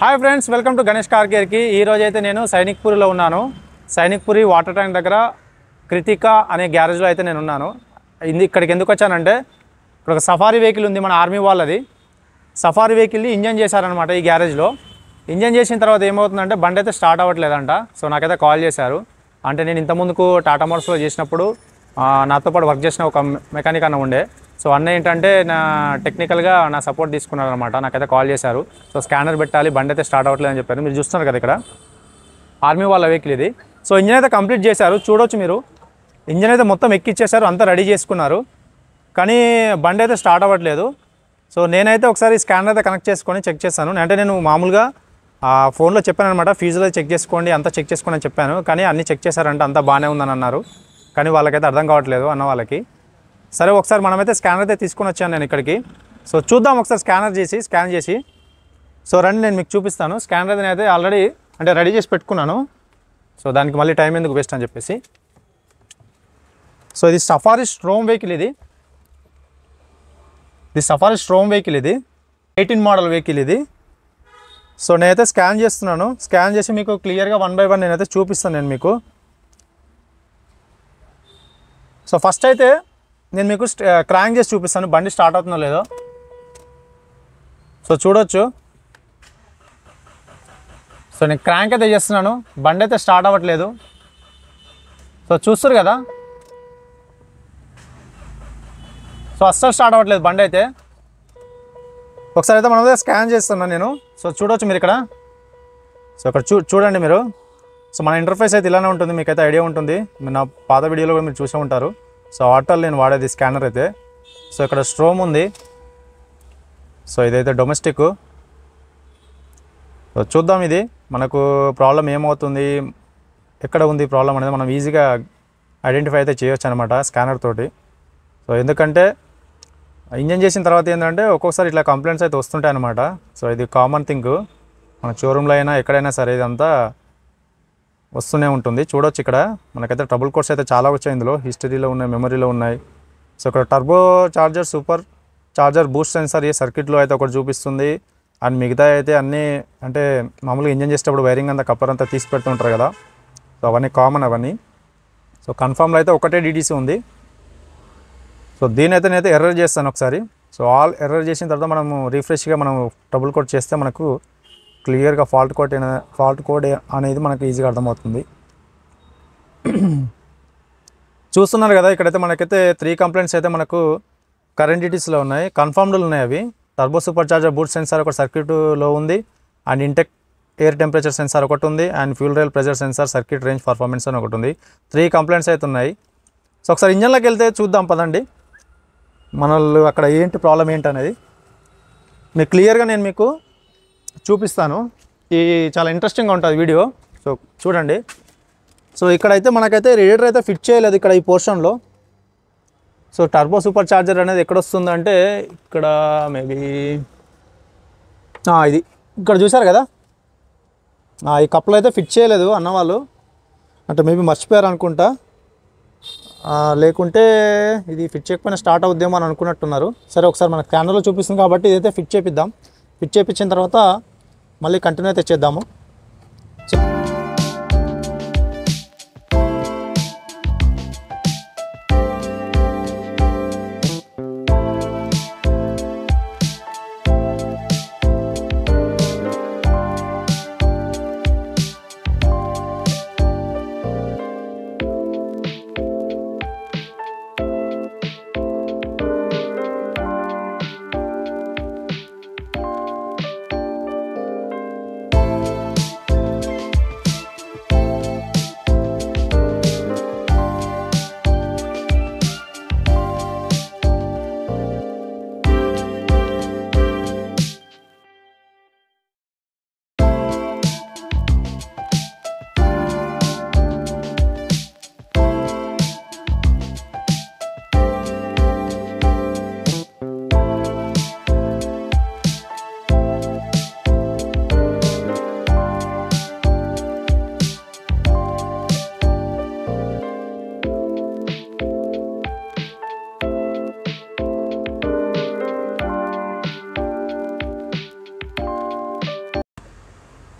hi friends welcome to Ganesh కార్కేర్కి ఈరోజు అయితే నేను సైనిక్పూరిలో ఉన్నాను సైనిక్పూరి వాటర్ ట్యాంక్ దగ్గర కృతిక అనే గ్యారేజ్లో అయితే నేను ఉన్నాను ఇది ఇక్కడికి ఎందుకు వచ్చానంటే ఇక్కడ ఒక సఫారీ వెహికల్ ఉంది మన ఆర్మీ వాళ్ళది సఫారీ వెహికల్ని ఇంజన్ చేశారనమాట ఈ గ్యారేజ్లో ఇంజన్ చేసిన తర్వాత ఏమవుతుందంటే బండి అయితే స్టార్ట్ అవ్వట్లేదంట సో నాకైతే కాల్ చేశారు అంటే నేను ఇంతకుముందుకు టాటా మోటార్స్లో చేసినప్పుడు నాతో పాటు వర్క్ చేసిన ఒక మెకానిక్ అన్న ఉండే సో అన్న ఏంటంటే నా టెక్నికల్గా నా సపోర్ట్ తీసుకున్నారు అనమాట నాకైతే కాల్ చేశారు సో స్కానర్ పెట్టాలి బండి అయితే స్టార్ట్ అవ్వట్లేదు అని చెప్పారు మీరు చూస్తున్నారు కదా ఇక్కడ ఆర్మీ వాళ్ళ వెహికల్ ఇది సో ఇంజన్ అయితే కంప్లీట్ చేశారు చూడవచ్చు మీరు ఇంజన్ అయితే మొత్తం ఎక్కిచ్చేశారు అంతా రెడీ చేసుకున్నారు కానీ బండి అయితే స్టార్ట్ అవ్వట్లేదు సో నేనైతే ఒకసారి స్కానర్ అయితే కనెక్ట్ చేసుకొని చెక్ చేశాను అంటే నేను మామూలుగా ఫోన్లో చెప్పాను అనమాట ఫీజులో చెక్ చేసుకోండి అంతా చెక్ చేసుకోండి అని చెప్పాను కానీ అన్నీ చెక్ చేశారంటే అంతా బాగానే ఉందని అన్నారు కానీ వాళ్ళకైతే అర్థం కావట్లేదు అన్న వాళ్ళకి సరే ఒకసారి మనమైతే స్కానర్ అయితే తీసుకుని వచ్చాను నేను ఇక్కడికి సో చూద్దాం ఒకసారి స్కానర్ చేసి స్కాన్ చేసి సో రండి నేను మీకు చూపిస్తాను స్కానర్ అయితే అయితే ఆల్రెడీ అంటే రెడీ చేసి పెట్టుకున్నాను సో దానికి మళ్ళీ టైం ఎందుకు వేస్ట్ అని చెప్పేసి సో ఇది సఫారీ స్ట్రోమ్ వెహికల్ ఇది ఇది సఫారీ స్ట్రోమ్ వెహికల్ ఇది ఎయిటీన్ మోడల్ వెహికల్ ఇది సో నేనైతే స్కాన్ చేస్తున్నాను స్కాన్ చేసి మీకు క్లియర్గా వన్ బై వన్ నేనైతే చూపిస్తాను నేను మీకు సో ఫస్ట్ అయితే నేను మీకు క్రాంక్ చేసి చూపిస్తాను బండి స్టార్ట్ అవుతుందో లేదో సో చూడొచ్చు సో నేను క్రాంక్ అయితే చేస్తున్నాను బండి అయితే స్టార్ట్ అవ్వట్లేదు సో చూస్తారు కదా సో అస్సలు స్టార్ట్ అవ్వట్లేదు బండి అయితే ఒకసారి అయితే మనం స్కాన్ చేస్తున్నాను నేను సో చూడవచ్చు మీరు ఇక్కడ సో ఇక్కడ చూ చూడండి మీరు సో మన ఇంటర్ఫేస్ అయితే ఇలానే ఉంటుంది మీకైతే ఐడియా ఉంటుంది నా పాత వీడియోలో కూడా మీరు చూసే ఉంటారు సో ఆటోలో నేను వాడేది స్కానర్ అయితే సో ఇక్కడ స్ట్రోమ్ ఉంది సో ఇదైతే డొమెస్టిక్ సో చూద్దాం ఇది మనకు ప్రాబ్లం ఏమవుతుంది ఎక్కడ ఉంది ప్రాబ్లం అనేది మనం ఈజీగా ఐడెంటిఫై అయితే చేయొచ్చు అనమాట స్కానర్ తోటి సో ఎందుకంటే ఇంజన్ చేసిన తర్వాత ఏంటంటే ఒక్కొక్కసారి ఇట్లా కంప్లైంట్స్ అయితే వస్తుంటాయి అనమాట సో ఇది కామన్ థింగ్ మన షోరూంలో అయినా ఎక్కడైనా సరే ఇదంతా వస్తూనే ఉంటుంది చూడొచ్చు ఇక్కడ మనకైతే ట్రబుల్ కోడ్స్ అయితే చాలా వచ్చాయి ఇందులో హిస్టరీలో ఉన్నాయి మెమరీలో ఉన్నాయి సో ఇక్కడ turbo charger super charger boost sensor ఈ సర్క్యూట్లో అయితే ఒకటి చూపిస్తుంది అండ్ మిగతా అయితే అన్నీ అంటే మామూలుగా ఇంజన్ చేసేటప్పుడు వైరింగ్ అంతా కప్పర్ అంతా తీసి పెడుతుంటారు కదా సో అవన్నీ కామన్ అవన్నీ సో కన్ఫామ్లో అయితే ఒకటే డీటీసీ ఉంది సో దీనైతే అయితే ఎర్రర్ చేస్తాను ఒకసారి సో ఆల్ ఎర్రర్ చేసిన తర్వాత మనము రీఫ్రెష్గా మనం ట్రబుల్ కోట్ చేస్తే మనకు క్లియర్గా ఫాల్ట్ కోడ్ ఫాల్ట్ కోడ్ అనేది మనకు ఈజీగా అర్థమవుతుంది చూస్తున్నారు కదా ఇక్కడైతే మనకైతే త్రీ కంప్లైంట్స్ అయితే మనకు కరెంట్ డిటీస్లో ఉన్నాయి కన్ఫర్మ్డ్లు ఉన్నాయి అవి turbo super charger boot sensor ఒక సర్క్యూట్లో ఉంది and intake air temperature sensor ఒకటి ఉంది and fuel rail pressure sensor circuit range performance అని ఒకటి ఉంది త్రీ కంప్లైంట్స్ అయితే ఉన్నాయి సో ఒకసారి ఇంజన్లోకి వెళ్తే చూద్దాం పదండి మనల్ని అక్కడ ఏంటి ప్రాబ్లం ఏంటి అనేది మీకు క్లియర్గా నేను మీకు చూపిస్తాను ఈ చాలా ఇంట్రెస్టింగ్గా ఉంటుంది వీడియో సో చూడండి సో ఇక్కడైతే మనకైతే రేడియేటర్ అయితే ఫిట్ చేయలేదు ఇక్కడ ఈ పోర్షన్లో సో టర్బో సూపర్ ఛార్జర్ అనేది ఎక్కడొస్తుందంటే ఇక్కడ మేబీ ఇది ఇక్కడ చూసారు కదా ఈ కప్పులు అయితే ఫిట్ చేయలేదు అన్నవాళ్ళు అంటే మేబీ మర్చిపోయారు అనుకుంటా లేకుంటే ఇది ఫిట్ చేయకపోయినా స్టార్ట్ అవుద్దేమో అని అనుకున్నట్టున్నారు సరే ఒకసారి మన క్యానర్లో చూపిస్తుంది కాబట్టి ఇదైతే ఫిట్ చేపిద్దాం ఫిట్ చేపించిన తర్వాత మళ్ళీ కంటిన్యూ అయితే చేద్దాము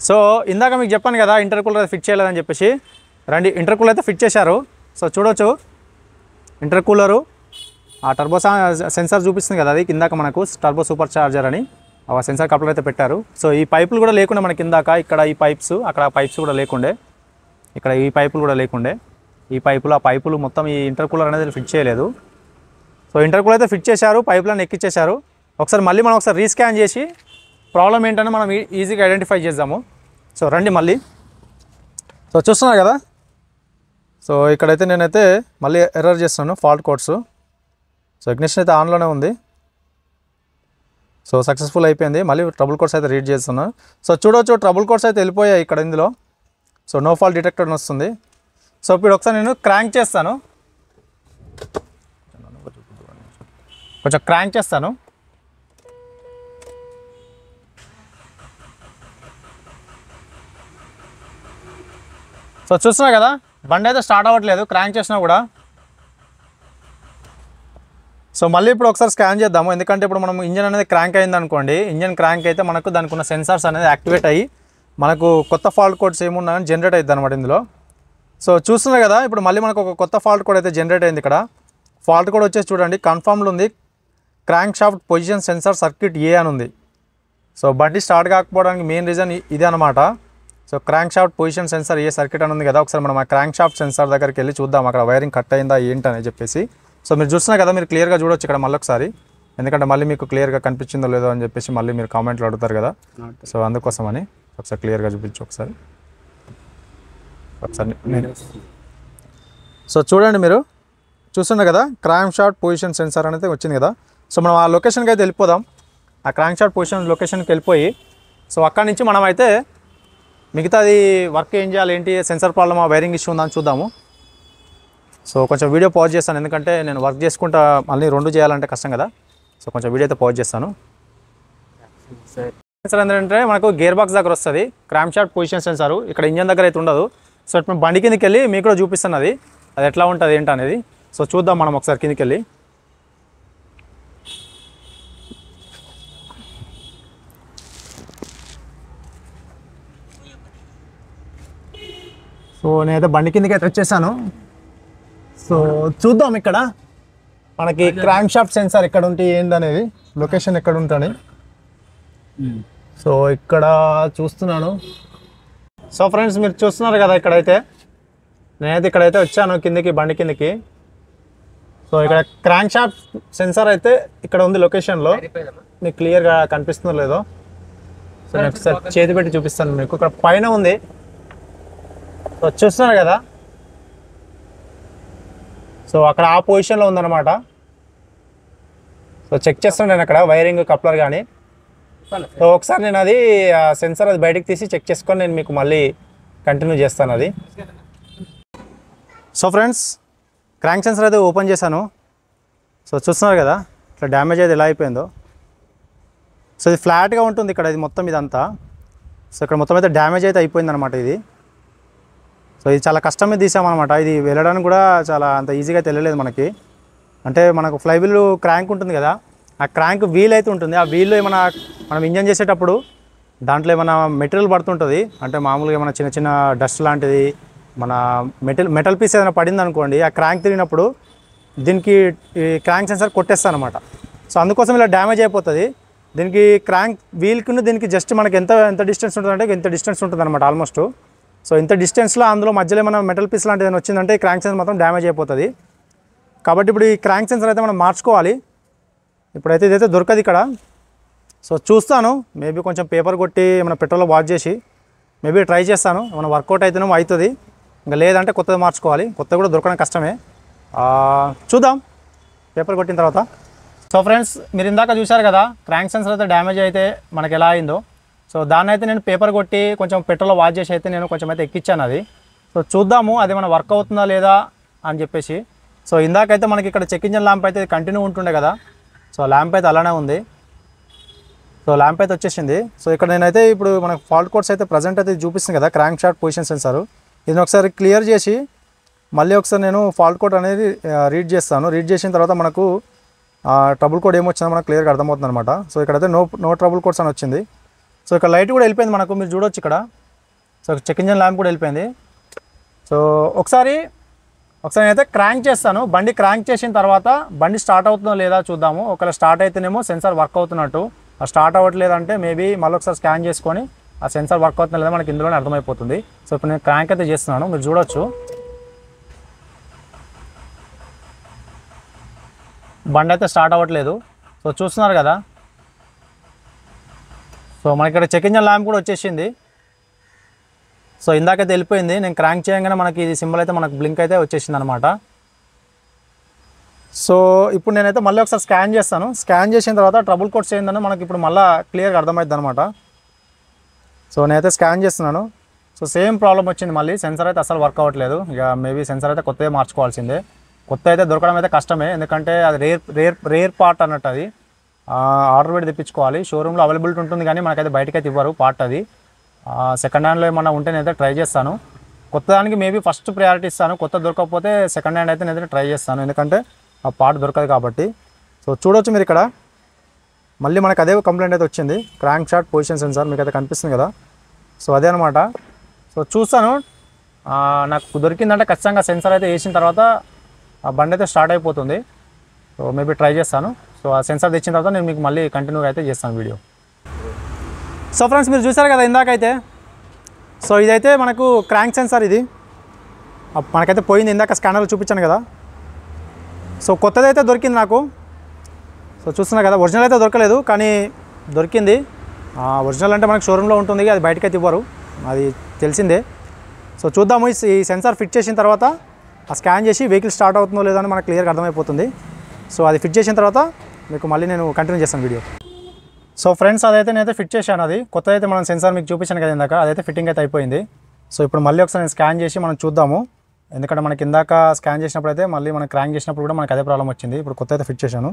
సో ఇందాక మీకు చెప్పాను కదా ఇంటర్కూలర్ అయితే ఫిట్ చేయలేదని చెప్పేసి రండి ఇంటర్కూలర్ అయితే ఫిట్ చేశారు సో చూడొచ్చు కూలరు ఆ టర్బో సెన్సార్ చూపిస్తుంది కదా అది ఇందాక మనకు టర్బో సూపర్ చార్జర్ అని ఆ సెన్సార్ కప్లర్ అయితే పెట్టారు సో ఈ పైపులు కూడా లేకుండా మనకి ఇందాక ఇక్కడ ఈ పైప్స్ అక్కడ పైప్స్ కూడా లేకుండే ఇక్కడ ఈ పైపులు కూడా లేకుండే ఈ పైపులు ఆ పైపులు మొత్తం ఈ ఇంటర్కూలర్ అనేది ఫిట్ చేయలేదు సో కూలర్ అయితే ఫిట్ చేశారు పైపులను ఎక్కిచ్చేశారు ఒకసారి మళ్ళీ మనం ఒకసారి రీస్కాన్ చేసి ప్రాబ్లం ఏంటని మనం ఈజీగా ఐడెంటిఫై చేద్దాము సో రండి మళ్ళీ సో చూస్తున్నా కదా సో ఇక్కడైతే నేనైతే మళ్ళీ ఎర్రర్ చేస్తున్నాను ఫాల్ట్ కోడ్స్ సో ఇగ్నిషన్ అయితే ఆన్లోనే ఉంది సో సక్సెస్ఫుల్ అయిపోయింది మళ్ళీ ట్రబుల్ కోడ్స్ అయితే రీడ్ చేస్తున్నాను సో చూడవచ్చు ట్రబుల్ కోడ్స్ అయితే వెళ్ళిపోయాయి ఇక్కడ ఇందులో సో నో ఫాల్ట్ డిటెక్టర్ వస్తుంది సో ఇప్పుడు ఒకసారి నేను క్రాంక్ చేస్తాను కొంచెం క్రాంక్ చేస్తాను సో చూస్తున్నా కదా బండి అయితే స్టార్ట్ అవ్వట్లేదు క్రాంక్ చేసినా కూడా సో మళ్ళీ ఇప్పుడు ఒకసారి స్కాన్ చేద్దాము ఎందుకంటే ఇప్పుడు మనం ఇంజన్ అనేది క్రాంక్ అయింది అనుకోండి ఇంజన్ క్రాంక్ అయితే మనకు దానికి ఉన్న సెన్సార్స్ అనేది యాక్టివేట్ అయ్యి మనకు కొత్త ఫాల్ట్ కోడ్స్ ఏమున్నా జనరేట్ అవుతుంది అనమాట ఇందులో సో చూస్తున్నారు కదా ఇప్పుడు మళ్ళీ మనకు ఒక కొత్త ఫాల్ట్ కోడ్ అయితే జనరేట్ అయింది ఇక్కడ ఫాల్ట్ కోడ్ వచ్చేసి చూడండి కన్ఫామ్లో ఉంది crankshaft position sensor circuit A అని ఉంది సో బండి స్టార్ట్ కాకపోవడానికి మెయిన్ రీజన్ ఇదే అనమాట so crankshaft position sensor A circuit అని ఉంది కదా ఒకసారి మనం ఆ క్రాంక్ షాఫ్ట్ సెన్సార్ దగ్గరికి వెళ్ళి చూద్దాం అక్కడ వైరింగ్ కట్ అయిందా ఏంటని చెప్పేసి సో మీరు చూస్తున్నా కదా మీరు క్లియర్గా చూడొచ్చు ఇక్కడ మళ్ళీ ఒకసారి ఎందుకంటే మళ్ళీ మీకు క్లియర్గా కనిపించిందో లేదో అని చెప్పేసి మళ్ళీ మీరు కామెంట్లో అడుగుతారు కదా సో అందుకోసం అని ఒకసారి క్లియర్గా చూపించు ఒకసారి ఒకసారి నేను సో చూడండి మీరు చూస్తుండే కదా క్రాంక్ షాట్ పొజిషన్ సెన్సార్ అనేది వచ్చింది కదా సో మనం ఆ లొకేషన్కి అయితే వెళ్ళిపోదాం ఆ క్రాంక్ షాట్ పొజిషన్ లొకేషన్కి వెళ్ళిపోయి సో అక్కడి నుంచి మనం అయితే మిగతాది వర్క్ ఏం చేయాలి ఏంటి సెన్సర్ ప్రాబ్లమ్ వైరింగ్ ఇష్యూ ఉందని చూద్దాము సో కొంచెం వీడియో పాజ్ చేస్తాను ఎందుకంటే నేను వర్క్ చేసుకుంటా మళ్ళీ రెండు చేయాలంటే కష్టం కదా సో కొంచెం వీడియో అయితే పాజ్ చేస్తాను సెన్సర్ ఏంటంటే మనకు గేర్ బాక్స్ దగ్గర వస్తుంది క్రామ్ షాట్ పొజిషన్ సెన్సార్ ఇక్కడ ఇంజన్ దగ్గర అయితే ఉండదు సో ఇప్పుడు బండి కిందకి వెళ్ళి మీకు కూడా చూపిస్తున్నది అది ఎట్లా ఉంటుంది ఏంటనేది సో చూద్దాం మనం ఒకసారి కిందకి వెళ్ళి సో నేనైతే బండి కిందకి అయితే వచ్చేసాను సో చూద్దాం ఇక్కడ మనకి క్రాంక్ షాఫ్ట్ సెన్సార్ ఎక్కడ ఉంటే ఏందనేది లొకేషన్ ఎక్కడ ఉంటుంది సో ఇక్కడ చూస్తున్నాను సో ఫ్రెండ్స్ మీరు చూస్తున్నారు కదా ఇక్కడైతే నేనైతే ఇక్కడైతే వచ్చాను కిందకి బండి కిందకి సో ఇక్కడ క్రాంక్ షాఫ్ట్ సెన్సార్ అయితే ఇక్కడ ఉంది లొకేషన్లో మీకు క్లియర్గా కనిపిస్తుందో లేదో సో నేను ఒకసారి చేతి పెట్టి చూపిస్తాను మీకు ఇక్కడ పైన ఉంది సో చూస్తున్నారు కదా సో అక్కడ ఆ పొజిషన్లో ఉందన్నమాట సో చెక్ చేస్తాను నేను అక్కడ వైరింగ్ కప్లర్ కానీ సో ఒకసారి నేను అది సెన్సర్ అది బయటకు తీసి చెక్ చేసుకొని నేను మీకు మళ్ళీ కంటిన్యూ చేస్తాను అది సో ఫ్రెండ్స్ క్రాంక్ సెన్సర్ అయితే ఓపెన్ చేశాను సో చూస్తున్నారు కదా ఇట్లా డ్యామేజ్ అయితే ఎలా అయిపోయిందో సో ఇది ఫ్లాట్గా ఉంటుంది ఇక్కడ ఇది మొత్తం ఇదంతా సో ఇక్కడ మొత్తం అయితే డ్యామేజ్ అయితే అయిపోయిందనమాట ఇది సో ఇది చాలా కష్టమే తీసామన్నమాట ఇది వెళ్ళడానికి కూడా చాలా అంత ఈజీగా తెలియలేదు మనకి అంటే మనకు ఫ్లై వీల్ క్రాంక్ ఉంటుంది కదా ఆ క్రాంక్ వీల్ అయితే ఉంటుంది ఆ వీల్లో ఏమైనా మనం ఇంజన్ చేసేటప్పుడు దాంట్లో ఏమైనా మెటీరియల్ పడుతుంటుంది అంటే మామూలుగా ఏమైనా చిన్న చిన్న డస్ట్ లాంటిది మన మెటల్ మెటల్ పీస్ ఏదైనా పడింది అనుకోండి ఆ క్రాంక్ తిరిగినప్పుడు దీనికి క్రాంక్ సెన్సర్ కొట్టేస్తాను అనమాట సో అందుకోసం ఇలా డ్యామేజ్ అయిపోతుంది దీనికి క్రాంక్ వీల్కి దీనికి జస్ట్ మనకి ఎంత ఎంత డిస్టెన్స్ ఉంటుందంటే ఎంత డిస్టెన్స్ ఉంటుంది ఆల్మోస్ట్ సో ఇంత డిస్టెన్స్లో అందులో మధ్యలో ఏమైనా మెటల్ పీస్ లాంటిది ఏమైనా వచ్చిందంటే క్రాంక్ సెన్స్ మాత్రం డ్యామేజ్ అయిపోతుంది కాబట్టి ఇప్పుడు ఈ క్రాంక్ సెన్సర్ అయితే మనం మార్చుకోవాలి ఇప్పుడైతే ఇదైతే దొరకదు ఇక్కడ సో చూస్తాను మేబీ కొంచెం పేపర్ కొట్టి ఏమైనా పెట్రోల్ వాష్ చేసి మేబీ ట్రై చేస్తాను ఏమైనా వర్కౌట్ అయితేనేమో అవుతుంది ఇంకా లేదంటే కొత్తది మార్చుకోవాలి కొత్తది కూడా దొరకడం కష్టమే చూద్దాం పేపర్ కొట్టిన తర్వాత సో ఫ్రెండ్స్ మీరు ఇందాక చూశారు కదా క్రాంక్ సెన్సర్ అయితే డ్యామేజ్ అయితే మనకి ఎలా అయిందో సో దాన్ని అయితే నేను పేపర్ కొట్టి కొంచెం పెట్రోల్ వాష్ చేసి అయితే నేను కొంచెం అయితే ఎక్కించాను అది సో చూద్దాము అది మన వర్క్ అవుతుందా లేదా అని చెప్పేసి సో ఇందాకైతే మనకి ఇక్కడ చెక్ ఇంజన్ ల్యాంప్ అయితే కంటిన్యూ ఉంటుండే కదా సో ల్యాంప్ అయితే అలానే ఉంది సో ల్యాంప్ అయితే వచ్చేసింది సో ఇక్కడ నేనైతే ఇప్పుడు మనకు ఫాల్ట్ కోడ్స్ అయితే ప్రజెంట్ అయితే చూపిస్తుంది కదా క్రాంక్ షాట్ పొజిషన్ సెన్సార్ ఇది ఒకసారి క్లియర్ చేసి మళ్ళీ ఒకసారి నేను ఫాల్ట్ కోడ్ అనేది రీడ్ చేస్తాను రీడ్ చేసిన తర్వాత మనకు ట్రబుల్ కోడ్ ఏమొచ్చిందో మనకు క్లియర్గా అర్థమవుతుంది అనమాట సో ఇక్కడైతే నో నో ట్రబుల్ కోడ్స్ అని వచ్చింది సో ఇక్కడ లైట్ కూడా వెళ్ళిపోయింది మనకు మీరు చూడవచ్చు ఇక్కడ సో చెక్ ఇంజన్ ల్యాంప్ కూడా వెళ్ళిపోయింది సో ఒకసారి ఒకసారి నేనైతే క్రాంక్ చేస్తాను బండి క్రాంక్ చేసిన తర్వాత బండి స్టార్ట్ అవుతుందో లేదా చూద్దాము ఒకవేళ స్టార్ట్ అయితేనేమో సెన్సార్ వర్క్ అవుతున్నట్టు ఆ స్టార్ట్ అవ్వట్లేదంటే మేబీ మళ్ళీ ఒకసారి స్కాన్ చేసుకొని ఆ సెన్సార్ వర్క్ అవుతుందో లేదా మనకి ఇందులోనే అర్థమైపోతుంది సో ఇప్పుడు నేను క్రాంక్ అయితే చేస్తున్నాను మీరు చూడవచ్చు బండి అయితే స్టార్ట్ అవ్వట్లేదు సో చూస్తున్నారు కదా సో మనకి ఇక్కడ చెక్ ఇంజన్ ల్యాంప్ కూడా వచ్చేసింది సో ఇందాకైతే వెళ్ళిపోయింది నేను క్రాంక్ చేయగానే మనకి ఇది సింబల్ అయితే మనకు బ్లింక్ అయితే వచ్చేసింది అనమాట సో ఇప్పుడు నేనైతే మళ్ళీ ఒకసారి స్కాన్ చేస్తాను స్కాన్ చేసిన తర్వాత ట్రబుల్ కోడ్స్ ఏందని మనకి ఇప్పుడు మళ్ళీ క్లియర్గా అర్థమవుతుంది అనమాట సో నేనైతే స్కాన్ చేస్తున్నాను సో సేమ్ ప్రాబ్లం వచ్చింది మళ్ళీ సెన్సర్ అయితే అసలు వర్క్ అవ్వట్లేదు ఇక మేబీ సెన్సర్ అయితే కొత్తగా మార్చుకోవాల్సిందే కొత్త అయితే దొరకడం అయితే కష్టమే ఎందుకంటే అది రేర్ రేర్ రేర్ పార్ట్ అన్నట్టు అది ఆర్డర్ పెట్టి తెప్పించుకోవాలి షోరూంలో అవైలబిలిటీ ఉంటుంది కానీ మనకైతే బయటకైతే ఇవ్వరు పార్ట్ అది సెకండ్ హ్యాండ్లో ఏమన్నా ఉంటే నేను ట్రై చేస్తాను కొత్త దానికి మేబీ ఫస్ట్ ప్రయారిటీ ఇస్తాను కొత్త దొరకకపోతే సెకండ్ హ్యాండ్ అయితే నేను ట్రై చేస్తాను ఎందుకంటే ఆ పార్ట్ దొరకదు కాబట్టి సో చూడవచ్చు మీరు ఇక్కడ మళ్ళీ మనకు అదే కంప్లైంట్ అయితే వచ్చింది క్రాంక్ షాట్ పొజిషన్ సెన్సార్ మీకు అయితే కనిపిస్తుంది కదా సో అదే అనమాట సో చూస్తాను నాకు దొరికిందంటే ఖచ్చితంగా సెన్సార్ అయితే వేసిన తర్వాత ఆ బండి అయితే స్టార్ట్ అయిపోతుంది సో మేబీ ట్రై చేస్తాను సో ఆ సెన్సార్ తెచ్చిన తర్వాత నేను మీకు మళ్ళీ కంటిన్యూగా అయితే చేస్తాను వీడియో సో ఫ్రెండ్స్ మీరు చూసారు కదా ఇందాకైతే సో ఇదైతే మనకు క్రాంక్ సెన్సార్ ఇది మనకైతే పోయింది ఇందాక స్కానర్ చూపించాను కదా సో కొత్తది అయితే దొరికింది నాకు సో చూస్తున్నా కదా ఒరిజినల్ అయితే దొరకలేదు కానీ దొరికింది ఒరిజినల్ అంటే మనకు షోరూంలో ఉంటుంది అది బయటకైతే ఇవ్వరు అది తెలిసిందే సో చూద్దాము ఈ సెన్సార్ ఫిట్ చేసిన తర్వాత ఆ స్కాన్ చేసి వెహికల్ స్టార్ట్ అవుతుందో లేదో అని మనకు క్లియర్గా అర్థమైపోతుంది సో అది ఫిట్ చేసిన తర్వాత మీకు మళ్ళీ నేను కంటిన్యూ చేస్తాను వీడియో సో ఫ్రెండ్స్ అదైతే నేనైతే ఫిట్ చేశాను అది కొత్త అయితే మనం సెన్సార్ మీకు చూపించాను కదా ఇందాక అదైతే ఫిట్టింగ్ అయితే అయిపోయింది సో ఇప్పుడు మళ్ళీ ఒకసారి నేను స్కాన్ చేసి మనం చూద్దాము ఎందుకంటే మనకి ఇందాక స్కాన్ చేసినప్పుడు అయితే మళ్ళీ మనం క్రాంక్ చేసినప్పుడు కూడా మనకు అదే ప్రాబ్లం వచ్చింది ఇప్పుడు కొత్త అయితే ఫిట్ చేశాను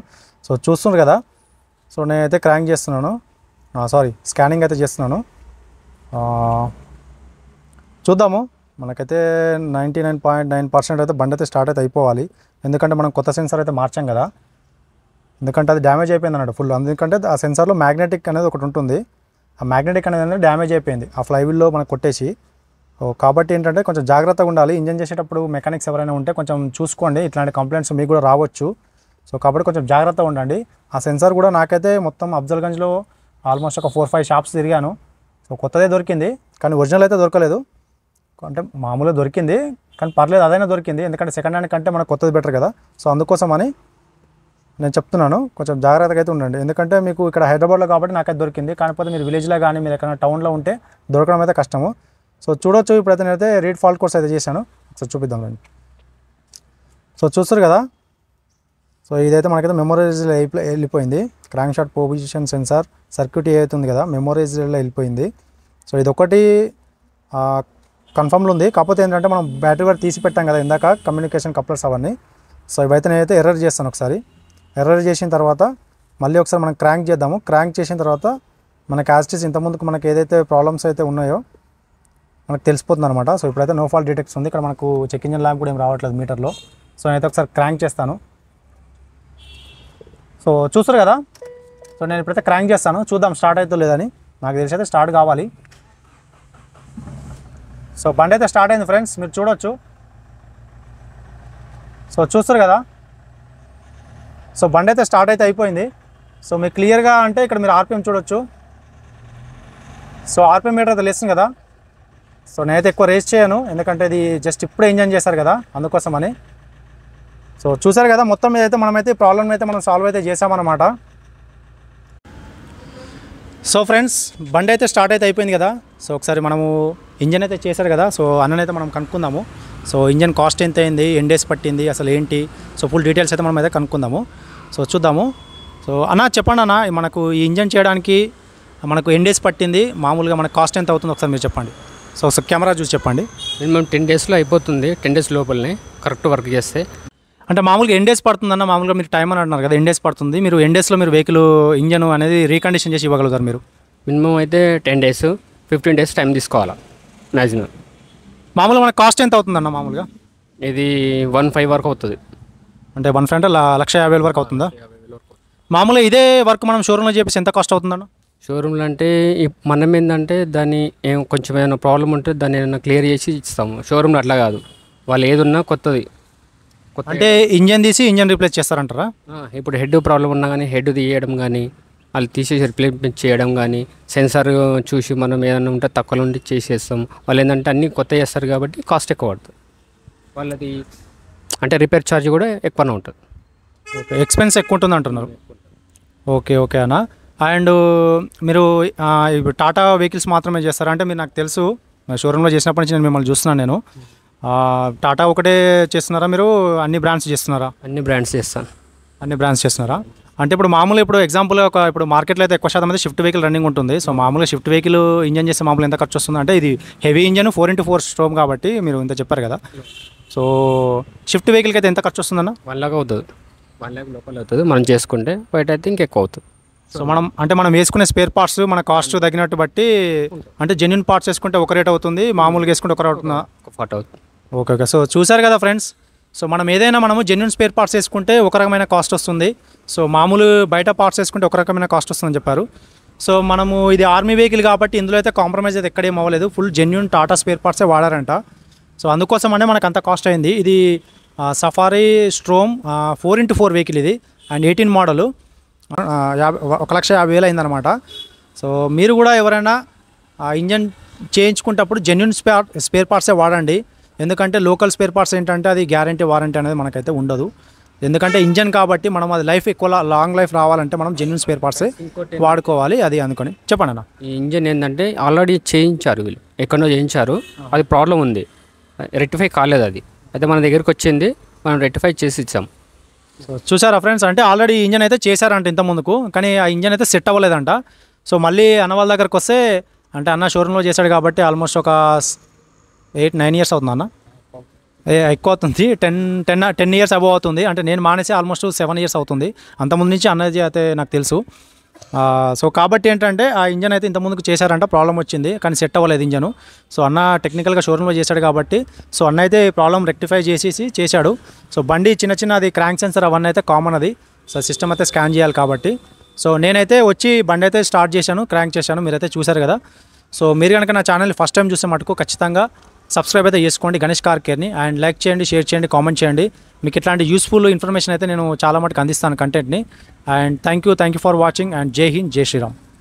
సో చూస్తున్నారు కదా సో నేనైతే క్రాంక్ చేస్తున్నాను సారీ స్కానింగ్ అయితే చేస్తున్నాను చూద్దాము మనకైతే ninety nine point nine percent అయితే బండి అయితే స్టార్ట్ అయితే అయిపోవాలి ఎందుకంటే మనం కొత్త సెన్సార్ అయితే మార్చాం కదా ఎందుకంటే అది డ్యామేజ్ అయిపోయింది అన్నట్టు ఫుల్ ఎందుకంటే ఆ సెన్సార్లో మ్యాగ్నెటిక్ అనేది ఒకటి ఉంటుంది ఆ మ్యాగ్నెటిక్ అనేది డ్యామేజ్ అయిపోయింది ఆ ఫ్లైవీల్లో మనకు కొట్టేసి కాబట్టి ఏంటంటే కొంచెం జాగ్రత్తగా ఉండాలి ఇంజన్ చేసేటప్పుడు మెకానిక్స్ ఎవరైనా ఉంటే కొంచెం చూసుకోండి ఇట్లాంటి కంప్లైంట్స్ మీకు కూడా రావచ్చు సో కాబట్టి కొంచెం జాగ్రత్తగా ఉండండి ఆ సెన్సార్ కూడా నాకైతే మొత్తం అఫ్జల్గంజ్లో ఆల్మోస్ట్ ఒక ఫోర్ ఫైవ్ షాప్స్ తిరిగాను సో కొత్తదే దొరికింది కానీ ఒరిజినల్ అయితే దొరకలేదు అంటే మామూలుగా దొరికింది కానీ పర్లేదు అదైనా దొరికింది ఎందుకంటే సెకండ్ హ్యాండ్ కంటే మనకు కొత్తది బెటర్ కదా సో అందుకోసం అని నేను చెప్తున్నాను కొంచెం జాగ్రత్తగా అయితే ఉండండి ఎందుకంటే మీకు ఇక్కడ హైదరాబాద్లో కాబట్టి నాకైతే దొరికింది కాకపోతే మీరు విలేజ్లో కానీ మీరు ఎక్కడ టౌన్లో ఉంటే దొరకడం అయితే కష్టము సో చూడొచ్చు ఇప్పుడైతే నేనైతే రీడ్ ఫాల్ట్ కోర్స్ అయితే చేశాను సో చూపిద్దాం రండి సో చూస్తారు కదా సో ఇదైతే మనకైతే మెమోరైజ్లో వెళ్ళిపోయింది crankshaft position sensor circuit అయితే ఉంది కదా మెమోరైజ్లో వెళ్ళిపోయింది సో ఇదొకటి కన్ఫర్మ్లో ఉంది కాకపోతే ఏంటంటే మనం బ్యాటరీ కూడా తీసి పెట్టాం కదా ఇందాక కమ్యూనికేషన్ కప్లర్స్ అవన్నీ సో ఇవైతే నేనైతే ఎర్రర్ చేస్తాను ఒకసారి ఎర్రర్ చేసిన తర్వాత మళ్ళీ ఒకసారి మనం క్రాంక్ చేద్దాము క్రాంక్ చేసిన తర్వాత మన క్యాస్టీస్ ఇంతకుముందుకు మనకు ఏదైతే ప్రాబ్లమ్స్ అయితే ఉన్నాయో మనకు తెలిసిపోతుంది అనమాట సో ఇప్పుడైతే నో ఫాల్ట్ డిటెక్ట్స్ ఉంది ఇక్కడ మనకు చెక్ ఇంజన్ ల్యాంప్ కూడా ఏం రావట్లేదు మీటర్లో సో నేనైతే ఒకసారి క్రాంక్ చేస్తాను సో చూస్తారు కదా సో నేను ఇప్పుడైతే క్రాంక్ చేస్తాను చూద్దాం స్టార్ట్ అవుతుందో లేదని నాకు తెలిసి అయితే స్టార్ట్ కావాలి సో బండి అయితే స్టార్ట్ అయింది ఫ్రెండ్స్ మీరు చూడొచ్చు సో చూస్తారు కదా సో బండి అయితే స్టార్ట్ అయితే అయిపోయింది సో మీకు క్లియర్గా అంటే ఇక్కడ మీరు ఆర్పిఎం చూడొచ్చు సో ఆర్పిఎం మీటర్ అయితే లేస్తుంది కదా సో నేనైతే ఎక్కువ రేస్ చేయను ఎందుకంటే ఇది జస్ట్ ఇప్పుడే ఇంజన్ చేశారు కదా అందుకోసం అని సో చూసారు కదా మొత్తం మీద అయితే మనమైతే ప్రాబ్లం అయితే మనం సాల్వ్ అయితే చేసామన్నమాట సో ఫ్రెండ్స్ బండి అయితే స్టార్ట్ అయితే అయిపోయింది కదా సో ఒకసారి మనము ఇంజన్ అయితే చేశారు కదా సో అన్ననైతే మనం కనుక్కుందాము సో ఇంజన్ కాస్ట్ ఎంత అయింది ఎన్ డేస్ పట్టింది అసలు ఏంటి సో ఫుల్ డీటెయిల్స్ అయితే మనం అయితే కనుక్కుందాము సో చూద్దాము సో అన్న చెప్పండి అన్న మనకు ఈ ఇంజన్ చేయడానికి మనకు ఎన్ డేస్ పట్టింది మామూలుగా మనకు కాస్ట్ ఎంత అవుతుంది ఒకసారి మీరు చెప్పండి సో ఒకసారి కెమెరా చూసి చెప్పండి మినిమం టెన్ డేస్లో అయిపోతుంది టెన్ డేస్ లోపలనే కరెక్ట్ వర్క్ చేస్తే అంటే మామూలుగా ఎన్ డేస్ పడుతుందన్న మామూలుగా మీరు టైం అని అంటున్నారు కదా ఎన్ డేస్ పడుతుంది మీరు ఎన్ డేస్లో మీరు వెహికల్ ఇంజన్ అనేది రీకండిషన్ చేసి ఇవ్వగలుగుతారు మీరు మినిమం అయితే ten days fifteen days time తీసుకోవాలి మ్యాక్సిమం మామూలుగా మన కాస్ట్ ఎంత అవుతుందన్న మామూలుగా ఇది వన్ ఫైవ్ వరకు అవుతుంది అంటే వన్ ఫైవ్ అంటే లక్ష యాభై వేల వరకు అవుతుందా మామూలుగా ఇదే వర్క్ మనం షోరూంలో చేపిస్తే ఎంత కాస్ట్ అవుతుందన్న షోరూమ్లో అంటే మనం ఏంటంటే దాన్ని ఏం కొంచెం ఏమైనా ప్రాబ్లం ఉంటే దాన్ని ఏమైనా క్లియర్ చేసి ఇస్తాము షోరూమ్లో అట్లా కాదు వాళ్ళు ఏదున్నా కొత్తది కొత్త అంటే ఇంజన్ తీసి ఇంజన్ రీప్లేస్ చేస్తారంటారా ఇప్పుడు హెడ్ ప్రాబ్లం ఉన్నా కానీ హెడ్ తీయడం కానీ వాళ్ళు తీసేసి రిప్లేస్మెంట్ చేయడం కానీ సెన్సార్ చూసి మనం ఏదైనా ఉంటే తక్కువలో ఉండి చేసేస్తాం వాళ్ళు ఏంటంటే అన్నీ కొత్త చేస్తారు కాబట్టి కాస్ట్ ఎక్కువ పడుతుంది వాళ్ళది అంటే రిపేర్ ఛార్జ్ కూడా ఎక్కువనే ఉంటుంది ఓకే ఎక్స్పెన్స్ ఎక్కువ ఉంటుంది అంటున్నారు ఓకే ఓకే అన్న అండ్ మీరు ఇప్పుడు టాటా వెహికల్స్ మాత్రమే చేస్తారా అంటే మీరు నాకు తెలుసు షోరూంలో చేసినప్పటి నుంచి నేను మిమ్మల్ని చూస్తున్నాను నేను టాటా ఒకటే చేస్తున్నారా మీరు అన్ని బ్రాండ్స్ చేస్తున్నారా అన్ని బ్రాండ్స్ చేస్తాను అన్ని బ్రాండ్స్ చేస్తున్నారా అంటే ఇప్పుడు మామూలు ఇప్పుడు ఎగ్జాంపుల్ ఒక ఇప్పుడు మార్కెట్లో అయితే ఎక్కువ శాతం అయితే షిఫ్ట్ వెహికల్ రన్నింగ్ ఉంటుంది సో మామూలుగా షిఫ్ట్ వెహికల్ ఇంజన్ చేసే మామూలు ఎంత ఖర్చు వస్తుంది అంటే ఇది heavy engine four into four Storme కాబట్టి మీరు ఇంత చెప్పారు కదా సో షిఫ్ట్ వెహికల్కి అయితే ఎంత ఖర్చు వస్తుందన్న వన్ లాక్ అవుతుంది వన్ లాక్ లోపల అవుతుంది మనం చేసుకుంటే బయట అయితే ఇంకెక్కువ అవుతుంది సో మనం అంటే మనం వేసుకునే స్పేర్ పార్ట్స్ మన కాస్ట్ తగినట్టు బట్టి అంటే జెన్యున్ పార్ట్స్ వేసుకుంటే ఒక రేట్ అవుతుంది మామూలుగా వేసుకుంటే ఒక రేట్ అవుతుంది ఓకే ఓకే సో చూసారు కదా ఫ్రెండ్స్ సో మనం ఏదైనా మనము జెన్యున్ స్పేర్ పార్ట్స్ వేసుకుంటే ఒక రకమైన కాస్ట్ వస్తుంది సో మామూలు బయట పార్ట్స్ వేసుకుంటే ఒక రకమైన కాస్ట్ వస్తుందని చెప్పారు సో మనము ఇది ఆర్మీ వెహికల్ కాబట్టి ఇందులో అయితే కాంప్రమైజ్ అయితే ఎక్కడేం అవ్వలేదు ఫుల్ జెన్యున్ టాటా స్పేర్ పార్ట్సే వాడారంట సో అందుకోసం అనే మనకు అంత కాస్ట్ అయింది ఇది Safari Storme four into four vehicle ఇది అండ్ ఎయిటీన్ మోడలు యాభై ఒక లక్ష యాభై వేలు అయిందనమాట సో మీరు కూడా ఎవరైనా ఇంజన్ చేయించుకుంటప్పుడు జెన్యున్ స్పేర్ స్పేర్ పార్ట్సే వాడండి ఎందుకంటే లోకల్ స్పేర్ పార్ట్స్ ఏంటంటే అది గ్యారంటీ వారంటీ అనేది మనకైతే ఉండదు ఎందుకంటే ఇంజన్ కాబట్టి మనం అది లైఫ్ ఎక్కువ లాంగ్ లైఫ్ రావాలంటే మనం జెన్యున్ స్పేర్ పార్ట్స్ వాడుకోవాలి అది అనుకొని చెప్పండి అన్న ఈ ఇంజన్ ఏంటంటే ఆల్రెడీ చేయించారు వీళ్ళు ఎక్కడో చేయించారు అది ప్రాబ్లం ఉంది రెక్టిఫై కాలేదు అది అయితే మన దగ్గరికి వచ్చింది మనం రెక్టిఫై చేసి ఇచ్చాం చూసారా ఫ్రెండ్స్ అంటే ఆల్రెడీ ఇంజన్ అయితే చేశారంట ఇంత ముందుకు కానీ ఆ ఇంజన్ అయితే సెట్ అవ్వలేదంట సో మళ్ళీ అన్న వాళ్ళ దగ్గరకు వస్తే అంటే అన్న షోరూంలో చేశాడు కాబట్టి ఆల్మోస్ట్ ఒక ఎయిట్ నైన్ ఇయర్స్ అవుతుంది అన్న ఎక్కువ అవుతుంది ten ten ten years above అవుతుంది అంటే నేను మానేసి ఆల్మోస్ట్ సెవెన్ ఇయర్స్ అవుతుంది అంతకుముందు నుంచి అన్నది అయితే నాకు తెలుసు సో కాబట్టి ఏంటంటే ఆ ఇంజన్ అయితే ఇంతకుముందుకు చేశారంట ప్రాబ్లం వచ్చింది కానీ సెట్ అవ్వలేదు ఇంజను సో అన్న టెక్నికల్గా షోరూంలో చేశాడు కాబట్టి సో అన్న అయితే ప్రాబ్లం రెక్టిఫై చేసేసి చేశాడు సో బండి చిన్న చిన్న అది క్రాంక్ సెన్సర్ అవన్నీ అయితే కామన్ అది సో సిస్టమ్ అయితే స్కాన్ చేయాలి కాబట్టి సో నేనైతే వచ్చి బండి అయితే స్టార్ట్ చేశాను క్రాంక్ చేశాను మీరైతే చూశారు కదా సో మీరు కనుక నా ఛానల్ ఫస్ట్ టైం చూసే మటుకు ఖచ్చితంగా సబ్స్క్రైబ్ అయితే చేసుకోండి గణేష్ కార్కేర్ని అండ్ లైక్ చేయండి షేర్ చేయండి కామెంట్ చేయండి మీకు ఇట్లాంటి యూస్ఫుల్ ఇన్ఫర్మేషన్ అయితే నేను చాలా మటుకు అందిస్తాను కంటెంట్ని and thank you thank you for watching and Jai Hind జై శ్రీరామ్